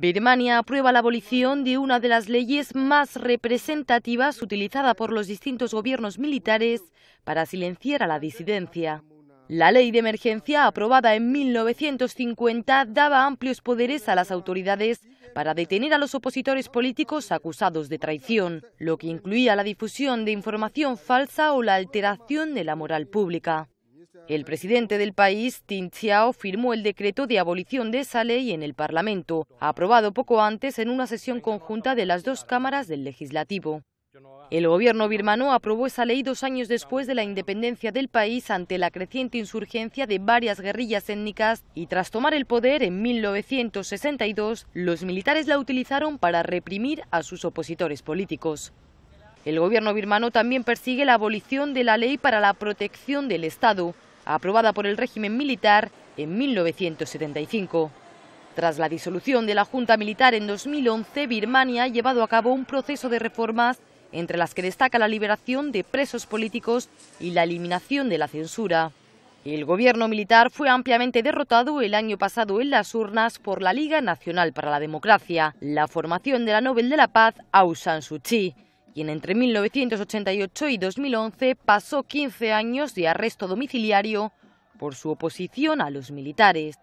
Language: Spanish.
Birmania aprueba la abolición de una de las leyes más representativas utilizada por los distintos gobiernos militares para silenciar a la disidencia. La ley de emergencia aprobada en 1950 daba amplios poderes a las autoridades para detener a los opositores políticos acusados de traición, lo que incluía la difusión de información falsa o la alteración de la moral pública. El presidente del país, Tin Xiao, firmó el decreto de abolición de esa ley en el Parlamento, aprobado poco antes en una sesión conjunta de las dos cámaras del legislativo. El gobierno birmano aprobó esa ley dos años después de la independencia del país ante la creciente insurgencia de varias guerrillas étnicas y tras tomar el poder en 1962, los militares la utilizaron para reprimir a sus opositores políticos. El gobierno birmano también persigue la abolición de la ley para la protección del Estado, aprobada por el régimen militar en 1975. Tras la disolución de la Junta Militar en 2011, Birmania ha llevado a cabo un proceso de reformas entre las que destaca la liberación de presos políticos y la eliminación de la censura. El gobierno militar fue ampliamente derrotado el año pasado en las urnas por la Liga Nacional para la Democracia, la formación de la Nobel de la Paz Aung San Suu Kyi, quien entre 1988 y 2011 pasó 15 años de arresto domiciliario por su oposición a los militares.